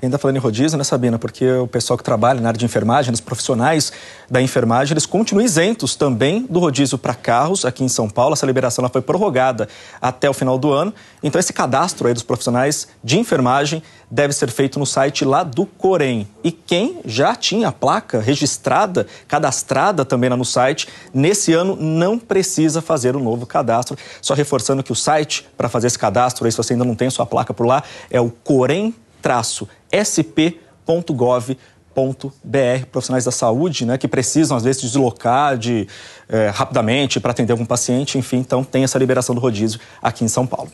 Ainda falando em rodízio, né, Sabina? Porque o pessoal que trabalha na área de enfermagem, os profissionais da enfermagem, eles continuam isentos também do rodízio para carros aqui em São Paulo. Essa liberação ela foi prorrogada até o final do ano. Então, esse cadastro aí dos profissionais de enfermagem deve ser feito no site lá do Corém. E quem já tinha a placa registrada, cadastrada também lá no site, nesse ano não precisa fazer o um novo cadastro. Só reforçando que o site para fazer esse cadastro, aí, se você ainda não tem sua placa por lá, é o Corém sp.gov.br. Profissionais da saúde, né, que precisam às vezes deslocar de, eh, rapidamente para atender algum paciente, enfim, então tem essa liberação do rodízio aqui em São Paulo.